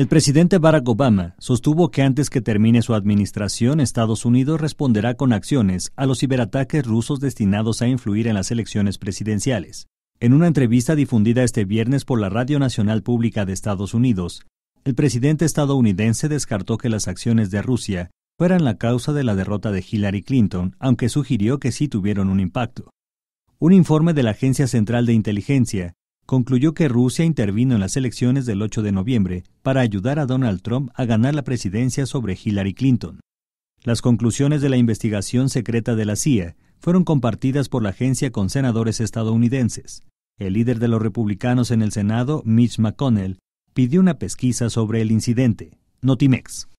El presidente Barack Obama sostuvo que antes que termine su administración, Estados Unidos responderá con acciones a los ciberataques rusos destinados a influir en las elecciones presidenciales. En una entrevista difundida este viernes por la Radio Nacional Pública de Estados Unidos, el presidente estadounidense descartó que las acciones de Rusia fueran la causa de la derrota de Hillary Clinton, aunque sugirió que sí tuvieron un impacto. Un informe de la Agencia Central de Inteligencia concluyó que Rusia intervino en las elecciones del 8 de noviembre para ayudar a Donald Trump a ganar la presidencia sobre Hillary Clinton. Las conclusiones de la investigación secreta de la CIA fueron compartidas por la agencia con senadores estadounidenses. El líder de los republicanos en el Senado, Mitch McConnell, pidió una pesquisa sobre el incidente. Notimex.